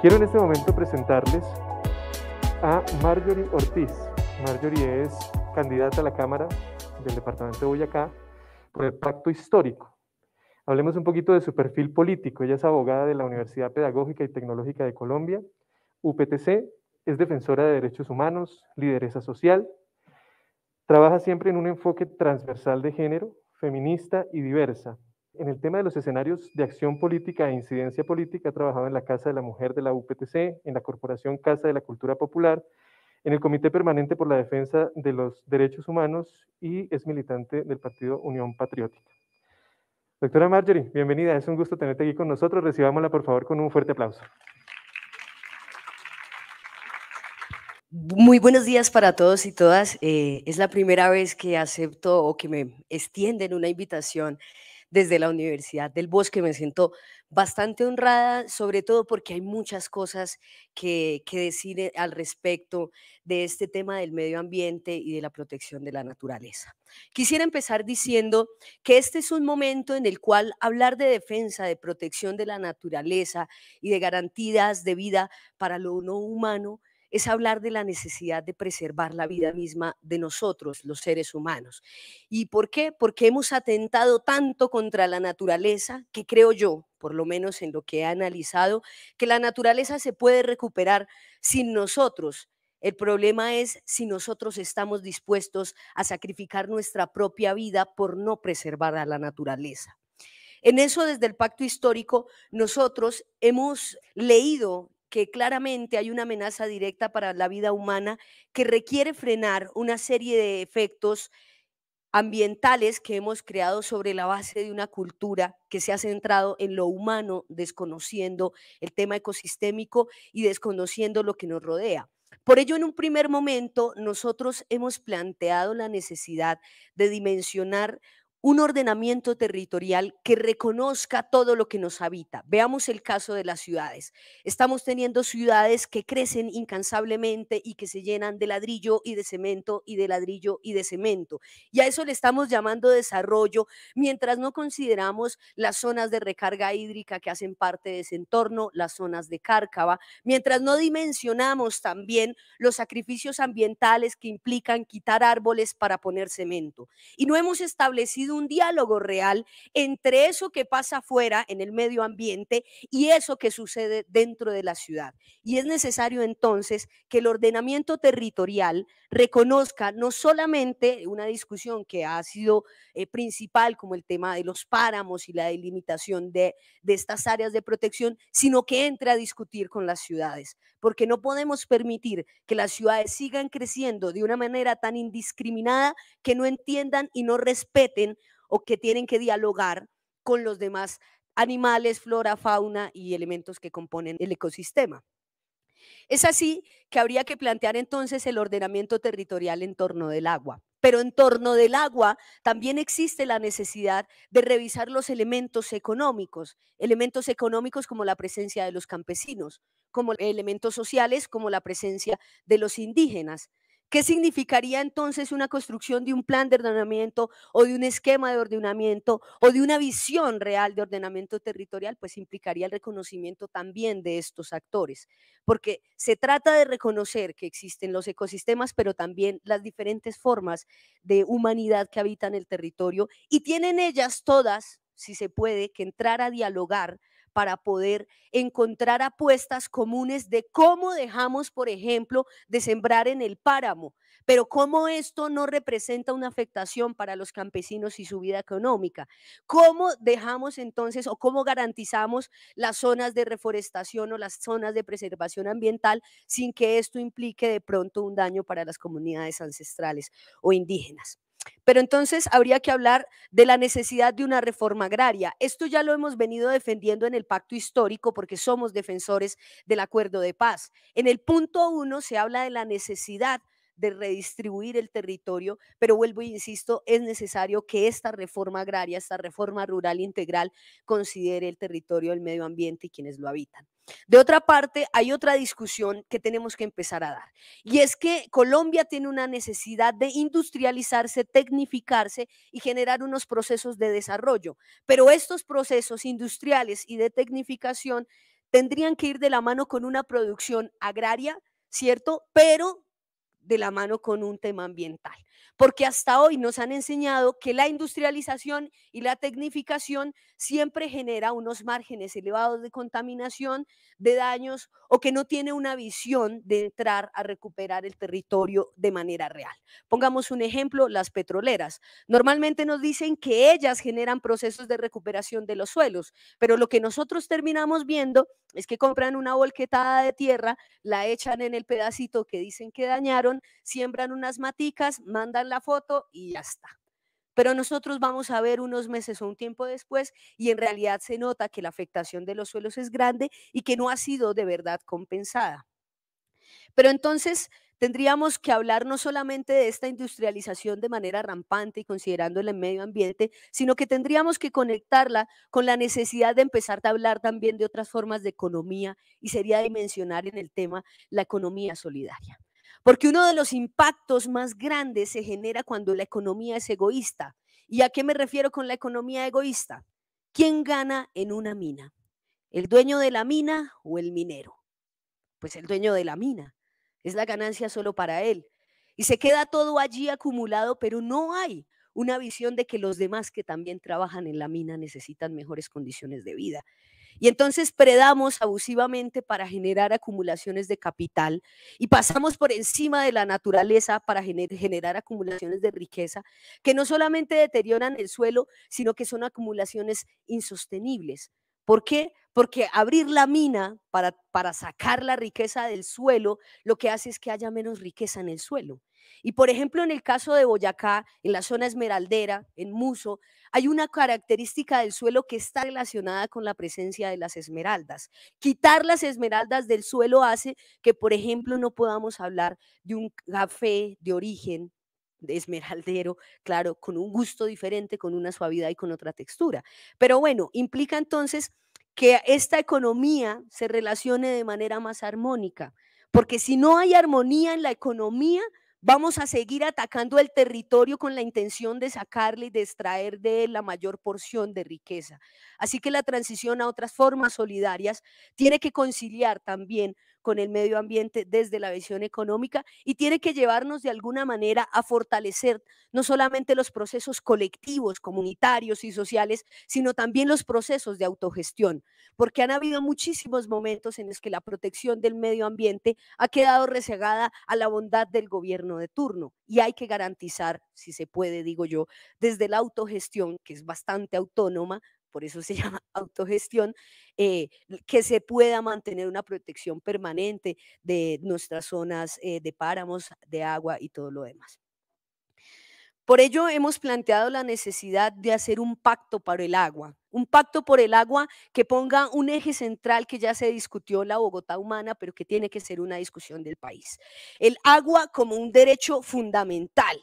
Quiero en este momento presentarles a Marjorie Ortiz. Marjorie es candidata a la Cámara del Departamento de Boyacá por el Pacto Histórico. Hablemos un poquito de su perfil político. Ella es abogada de la Universidad Pedagógica y Tecnológica de Colombia, UPTC, es defensora de derechos humanos, lideresa social, trabaja siempre en un enfoque transversal de género, feminista y diversa, en el tema de los escenarios de acción política e incidencia política, ha trabajado en la Casa de la Mujer de la UPTC, en la Corporación Casa de la Cultura Popular, en el Comité Permanente por la Defensa de los Derechos Humanos y es militante del Partido Unión Patriótica. Doctora Marjorie, bienvenida, es un gusto tenerte aquí con nosotros. Recibámosla, por favor, con un fuerte aplauso. Muy buenos días para todos y todas. Eh, es la primera vez que acepto o que me extienden una invitación desde la Universidad del Bosque. Me siento bastante honrada, sobre todo porque hay muchas cosas que, que decir eh, al respecto de este tema del medio ambiente y de la protección de la naturaleza. Quisiera empezar diciendo que este es un momento en el cual hablar de defensa, de protección de la naturaleza y de garantías de vida para lo no humano es hablar de la necesidad de preservar la vida misma de nosotros, los seres humanos. ¿Y por qué? Porque hemos atentado tanto contra la naturaleza que creo yo, por lo menos en lo que he analizado, que la naturaleza se puede recuperar sin nosotros, el problema es si nosotros estamos dispuestos a sacrificar nuestra propia vida por no preservar a la naturaleza. En eso, desde el pacto histórico, nosotros hemos leído que claramente hay una amenaza directa para la vida humana que requiere frenar una serie de efectos ambientales que hemos creado sobre la base de una cultura que se ha centrado en lo humano, desconociendo el tema ecosistémico y desconociendo lo que nos rodea. Por ello, en un primer momento, nosotros hemos planteado la necesidad de dimensionar un ordenamiento territorial que reconozca todo lo que nos habita. Veamos el caso de las ciudades. Estamos teniendo ciudades que crecen incansablemente y que se llenan de ladrillo y de cemento y de ladrillo y de cemento. Y a eso le estamos llamando desarrollo mientras no consideramos las zonas de recarga hídrica que hacen parte de ese entorno, las zonas de cárcava, mientras no dimensionamos también los sacrificios ambientales que implican quitar árboles para poner cemento. Y no hemos establecido un diálogo real entre eso que pasa afuera en el medio ambiente y eso que sucede dentro de la ciudad. Y es necesario entonces que el ordenamiento territorial reconozca no solamente una discusión que ha sido eh, principal como el tema de los páramos y la delimitación de, de estas áreas de protección, sino que entre a discutir con las ciudades, porque no podemos permitir que las ciudades sigan creciendo de una manera tan indiscriminada que no entiendan y no respeten o que tienen que dialogar con los demás animales, flora, fauna y elementos que componen el ecosistema. Es así que habría que plantear entonces el ordenamiento territorial en torno del agua. Pero en torno del agua también existe la necesidad de revisar los elementos económicos, elementos económicos como la presencia de los campesinos, como elementos sociales como la presencia de los indígenas, ¿Qué significaría entonces una construcción de un plan de ordenamiento o de un esquema de ordenamiento o de una visión real de ordenamiento territorial? Pues implicaría el reconocimiento también de estos actores, porque se trata de reconocer que existen los ecosistemas, pero también las diferentes formas de humanidad que habitan el territorio y tienen ellas todas, si se puede, que entrar a dialogar para poder encontrar apuestas comunes de cómo dejamos, por ejemplo, de sembrar en el páramo, pero cómo esto no representa una afectación para los campesinos y su vida económica. ¿Cómo dejamos entonces o cómo garantizamos las zonas de reforestación o las zonas de preservación ambiental sin que esto implique de pronto un daño para las comunidades ancestrales o indígenas? Pero entonces habría que hablar de la necesidad de una reforma agraria. Esto ya lo hemos venido defendiendo en el pacto histórico porque somos defensores del acuerdo de paz. En el punto uno se habla de la necesidad de redistribuir el territorio, pero vuelvo e insisto, es necesario que esta reforma agraria, esta reforma rural integral considere el territorio, el medio ambiente y quienes lo habitan. De otra parte, hay otra discusión que tenemos que empezar a dar, y es que Colombia tiene una necesidad de industrializarse, tecnificarse y generar unos procesos de desarrollo, pero estos procesos industriales y de tecnificación tendrían que ir de la mano con una producción agraria, ¿cierto? Pero de la mano con un tema ambiental, porque hasta hoy nos han enseñado que la industrialización y la tecnificación siempre genera unos márgenes elevados de contaminación, de daños o que no tiene una visión de entrar a recuperar el territorio de manera real. Pongamos un ejemplo, las petroleras. Normalmente nos dicen que ellas generan procesos de recuperación de los suelos, pero lo que nosotros terminamos viendo es que compran una volquetada de tierra, la echan en el pedacito que dicen que dañaron, siembran unas maticas, mandan la foto y ya está pero nosotros vamos a ver unos meses o un tiempo después y en realidad se nota que la afectación de los suelos es grande y que no ha sido de verdad compensada. Pero entonces tendríamos que hablar no solamente de esta industrialización de manera rampante y considerándola el medio ambiente, sino que tendríamos que conectarla con la necesidad de empezar a hablar también de otras formas de economía y sería dimensionar en el tema la economía solidaria. Porque uno de los impactos más grandes se genera cuando la economía es egoísta. ¿Y a qué me refiero con la economía egoísta? ¿Quién gana en una mina? ¿El dueño de la mina o el minero? Pues el dueño de la mina. Es la ganancia solo para él. Y se queda todo allí acumulado, pero no hay una visión de que los demás que también trabajan en la mina necesitan mejores condiciones de vida. Y entonces predamos abusivamente para generar acumulaciones de capital y pasamos por encima de la naturaleza para generar acumulaciones de riqueza que no solamente deterioran el suelo, sino que son acumulaciones insostenibles. ¿Por qué? Porque abrir la mina para, para sacar la riqueza del suelo lo que hace es que haya menos riqueza en el suelo. Y por ejemplo, en el caso de Boyacá, en la zona esmeraldera, en Muso, hay una característica del suelo que está relacionada con la presencia de las esmeraldas. Quitar las esmeraldas del suelo hace que, por ejemplo, no podamos hablar de un café de origen de esmeraldero, claro, con un gusto diferente, con una suavidad y con otra textura. Pero bueno, implica entonces que esta economía se relacione de manera más armónica, porque si no hay armonía en la economía, Vamos a seguir atacando el territorio con la intención de sacarle y de extraer de él la mayor porción de riqueza. Así que la transición a otras formas solidarias tiene que conciliar también con el medio ambiente desde la visión económica y tiene que llevarnos de alguna manera a fortalecer no solamente los procesos colectivos, comunitarios y sociales, sino también los procesos de autogestión, porque han habido muchísimos momentos en los que la protección del medio ambiente ha quedado rezagada a la bondad del gobierno de turno y hay que garantizar, si se puede, digo yo, desde la autogestión, que es bastante autónoma, por eso se llama autogestión, eh, que se pueda mantener una protección permanente de nuestras zonas eh, de páramos, de agua y todo lo demás. Por ello hemos planteado la necesidad de hacer un pacto para el agua, un pacto por el agua que ponga un eje central que ya se discutió en la Bogotá humana, pero que tiene que ser una discusión del país. El agua como un derecho fundamental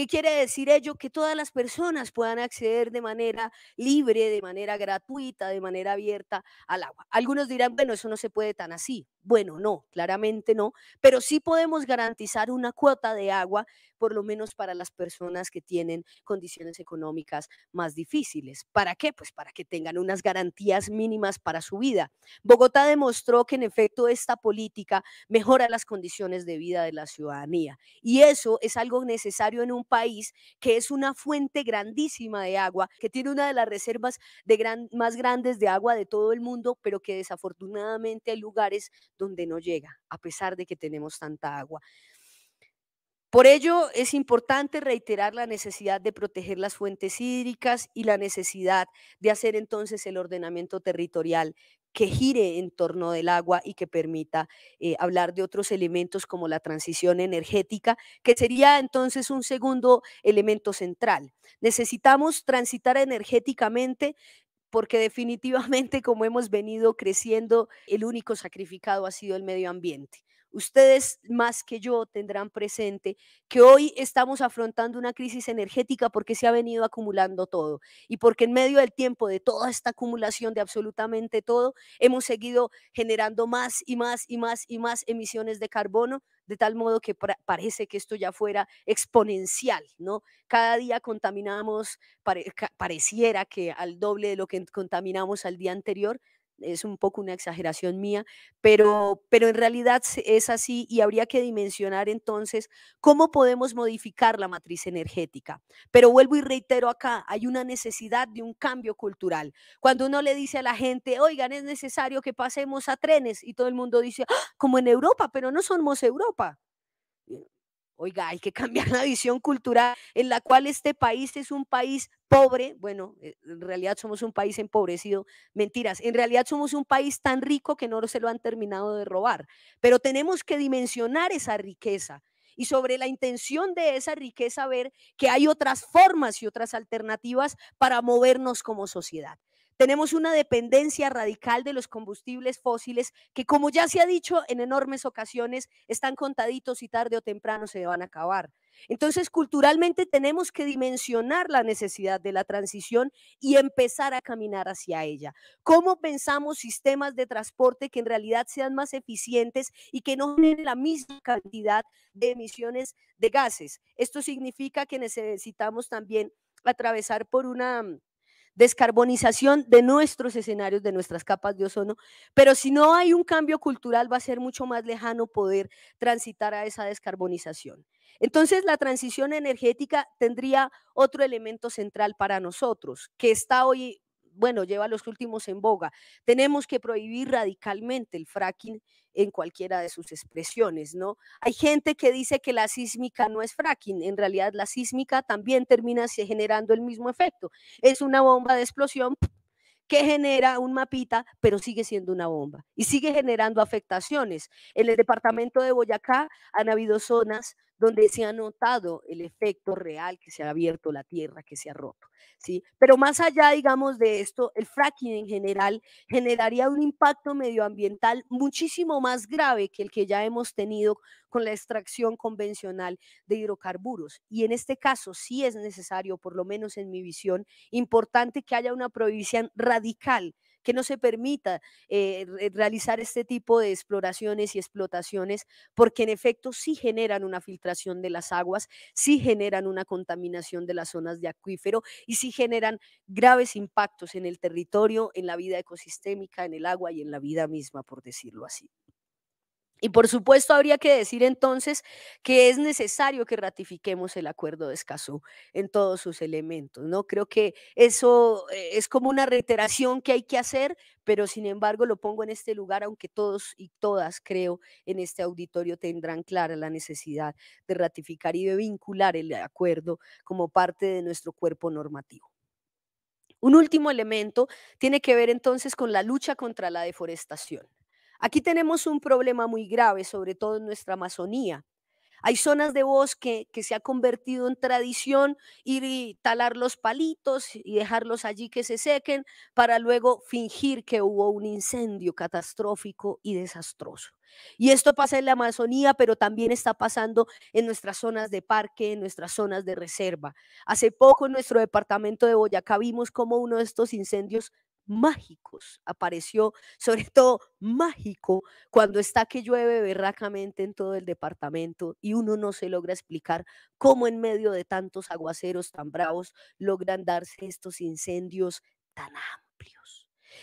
¿Qué quiere decir ello? Que todas las personas puedan acceder de manera libre, de manera gratuita, de manera abierta al agua. Algunos dirán, bueno, eso no se puede tan así. Bueno, no, claramente no, pero sí podemos garantizar una cuota de agua por lo menos para las personas que tienen condiciones económicas más difíciles. ¿Para qué? Pues para que tengan unas garantías mínimas para su vida. Bogotá demostró que en efecto esta política mejora las condiciones de vida de la ciudadanía y eso es algo necesario en un país que es una fuente grandísima de agua, que tiene una de las reservas de gran, más grandes de agua de todo el mundo, pero que desafortunadamente hay lugares donde no llega, a pesar de que tenemos tanta agua. Por ello, es importante reiterar la necesidad de proteger las fuentes hídricas y la necesidad de hacer entonces el ordenamiento territorial que gire en torno del agua y que permita eh, hablar de otros elementos como la transición energética, que sería entonces un segundo elemento central. Necesitamos transitar energéticamente porque definitivamente como hemos venido creciendo, el único sacrificado ha sido el medio ambiente. Ustedes más que yo tendrán presente que hoy estamos afrontando una crisis energética porque se ha venido acumulando todo y porque en medio del tiempo de toda esta acumulación de absolutamente todo, hemos seguido generando más y más y más y más emisiones de carbono, de tal modo que parece que esto ya fuera exponencial, ¿no? Cada día contaminamos, pareciera que al doble de lo que contaminamos al día anterior, es un poco una exageración mía, pero, pero en realidad es así y habría que dimensionar entonces cómo podemos modificar la matriz energética. Pero vuelvo y reitero acá, hay una necesidad de un cambio cultural. Cuando uno le dice a la gente, oigan, es necesario que pasemos a trenes y todo el mundo dice, ¡Ah! como en Europa, pero no somos Europa. Oiga, hay que cambiar la visión cultural en la cual este país es un país pobre. Bueno, eh, en realidad somos un país empobrecido. Mentiras. En realidad somos un país tan rico que no se lo han terminado de robar. Pero tenemos que dimensionar esa riqueza y sobre la intención de esa riqueza ver que hay otras formas y otras alternativas para movernos como sociedad. Tenemos una dependencia radical de los combustibles fósiles que, como ya se ha dicho en enormes ocasiones, están contaditos y tarde o temprano se van a acabar. Entonces, culturalmente tenemos que dimensionar la necesidad de la transición y empezar a caminar hacia ella. ¿Cómo pensamos sistemas de transporte que en realidad sean más eficientes y que no generen la misma cantidad de emisiones de gases? Esto significa que necesitamos también atravesar por una descarbonización de nuestros escenarios, de nuestras capas de ozono, pero si no hay un cambio cultural va a ser mucho más lejano poder transitar a esa descarbonización. Entonces, la transición energética tendría otro elemento central para nosotros, que está hoy bueno, lleva los últimos en boga. Tenemos que prohibir radicalmente el fracking en cualquiera de sus expresiones, ¿no? Hay gente que dice que la sísmica no es fracking, en realidad la sísmica también termina generando el mismo efecto. Es una bomba de explosión que genera un mapita, pero sigue siendo una bomba y sigue generando afectaciones. En el departamento de Boyacá han habido zonas donde se ha notado el efecto real que se ha abierto la tierra, que se ha roto. ¿sí? Pero más allá, digamos, de esto, el fracking en general generaría un impacto medioambiental muchísimo más grave que el que ya hemos tenido con la extracción convencional de hidrocarburos. Y en este caso sí es necesario, por lo menos en mi visión, importante que haya una prohibición radical que no se permita eh, realizar este tipo de exploraciones y explotaciones, porque en efecto sí generan una filtración de las aguas, sí generan una contaminación de las zonas de acuífero y sí generan graves impactos en el territorio, en la vida ecosistémica, en el agua y en la vida misma, por decirlo así. Y por supuesto habría que decir entonces que es necesario que ratifiquemos el acuerdo de Escazú en todos sus elementos, ¿no? Creo que eso eh, es como una reiteración que hay que hacer, pero sin embargo lo pongo en este lugar, aunque todos y todas creo en este auditorio tendrán clara la necesidad de ratificar y de vincular el acuerdo como parte de nuestro cuerpo normativo. Un último elemento tiene que ver entonces con la lucha contra la deforestación. Aquí tenemos un problema muy grave, sobre todo en nuestra Amazonía. Hay zonas de bosque que se ha convertido en tradición ir y talar los palitos y dejarlos allí que se sequen para luego fingir que hubo un incendio catastrófico y desastroso. Y esto pasa en la Amazonía, pero también está pasando en nuestras zonas de parque, en nuestras zonas de reserva. Hace poco en nuestro departamento de Boyacá vimos como uno de estos incendios mágicos. Apareció, sobre todo, mágico cuando está que llueve berracamente en todo el departamento y uno no se logra explicar cómo en medio de tantos aguaceros tan bravos logran darse estos incendios tan amplios.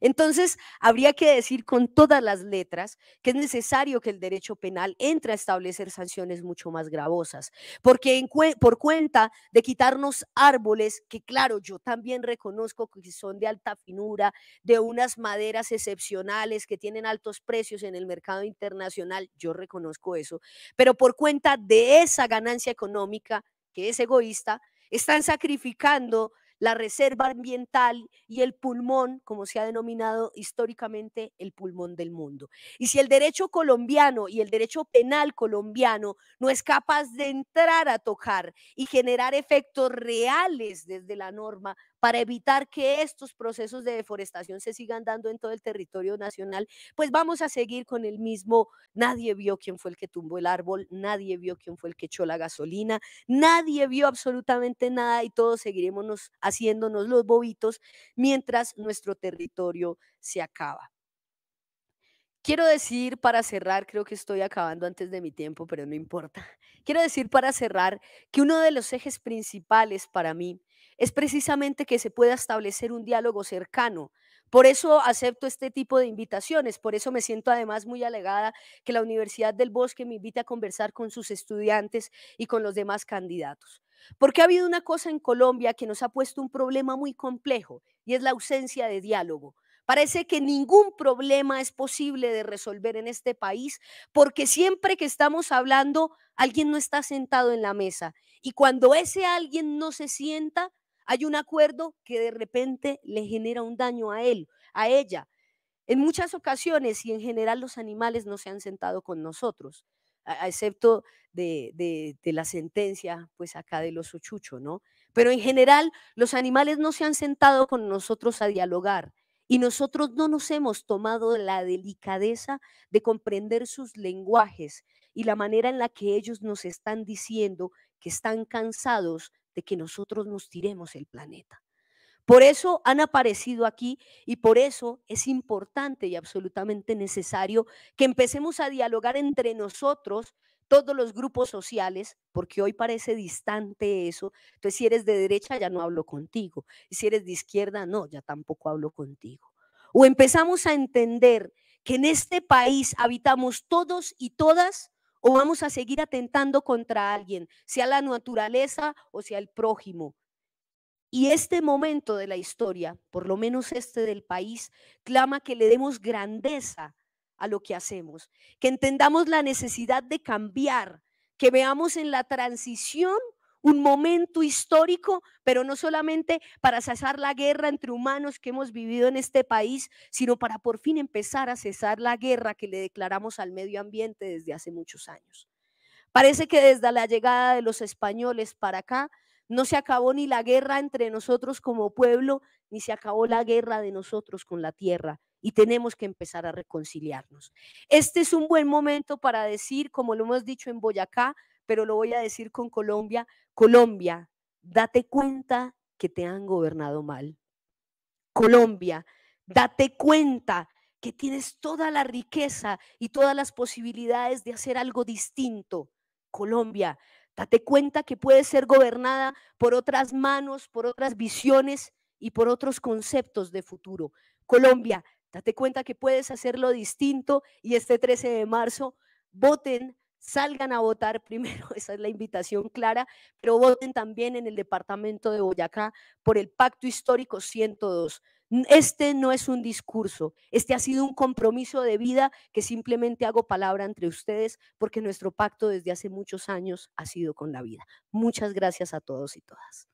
Entonces, habría que decir con todas las letras que es necesario que el derecho penal entre a establecer sanciones mucho más gravosas, porque por cuenta de quitarnos árboles, que claro, yo también reconozco que son de alta finura, de unas maderas excepcionales que tienen altos precios en el mercado internacional, yo reconozco eso, pero por cuenta de esa ganancia económica que es egoísta, están sacrificando la reserva ambiental y el pulmón, como se ha denominado históricamente, el pulmón del mundo. Y si el derecho colombiano y el derecho penal colombiano no es capaz de entrar a tocar y generar efectos reales desde la norma, para evitar que estos procesos de deforestación se sigan dando en todo el territorio nacional, pues vamos a seguir con el mismo, nadie vio quién fue el que tumbó el árbol, nadie vio quién fue el que echó la gasolina, nadie vio absolutamente nada y todos seguiremos haciéndonos los bobitos mientras nuestro territorio se acaba. Quiero decir para cerrar, creo que estoy acabando antes de mi tiempo, pero no importa. Quiero decir para cerrar que uno de los ejes principales para mí es precisamente que se pueda establecer un diálogo cercano. Por eso acepto este tipo de invitaciones, por eso me siento además muy alegada que la Universidad del Bosque me invite a conversar con sus estudiantes y con los demás candidatos. Porque ha habido una cosa en Colombia que nos ha puesto un problema muy complejo y es la ausencia de diálogo. Parece que ningún problema es posible de resolver en este país porque siempre que estamos hablando, alguien no está sentado en la mesa. Y cuando ese alguien no se sienta, hay un acuerdo que de repente le genera un daño a él, a ella. En muchas ocasiones y en general los animales no se han sentado con nosotros, excepto de, la sentencia, pues acá de los chucho. ¿no? Pero en general los animales no se han sentado con nosotros a dialogar y nosotros no nos hemos tomado la delicadeza de comprender sus lenguajes y la manera en la que ellos nos están diciendo que están cansados de que nosotros nos tiremos el planeta. Por eso han aparecido aquí y por eso es importante y absolutamente necesario que empecemos a dialogar entre nosotros todos los grupos sociales, porque hoy parece distante eso. Entonces, si eres de derecha, ya no hablo contigo. Y si eres de izquierda, no, ya tampoco hablo contigo. O empezamos a entender que en este país habitamos todos y todas o vamos a seguir atentando contra alguien, sea la naturaleza o sea el prójimo. Y este momento de la historia, por lo menos este del país, clama que le demos grandeza a lo que hacemos, que entendamos la necesidad de cambiar, que veamos en la transición un momento histórico, pero no solamente para cesar la guerra entre humanos que hemos vivido en este país, sino para por fin empezar a cesar la guerra que le declaramos al medio ambiente desde hace muchos años. Parece que desde la llegada de los españoles para acá no se acabó ni la guerra entre nosotros como pueblo, ni se acabó la guerra de nosotros con la tierra y tenemos que empezar a reconciliarnos. Este es un buen momento para decir, como lo hemos dicho en Boyacá, pero lo voy a decir con Colombia, Colombia, date cuenta que te han gobernado mal. Colombia, date cuenta que tienes toda la riqueza y todas las posibilidades de hacer algo distinto. Colombia, date cuenta que puedes ser gobernada por otras manos, por otras visiones y por otros conceptos de futuro. Colombia, date cuenta que puedes hacerlo distinto y este 13 de marzo voten salgan a votar primero, esa es la invitación clara, pero voten también en el departamento de Boyacá por el Pacto Histórico 102. Este no es un discurso, este ha sido un compromiso de vida que simplemente hago palabra entre ustedes porque nuestro pacto desde hace muchos años ha sido con la vida. Muchas gracias a todos y todas.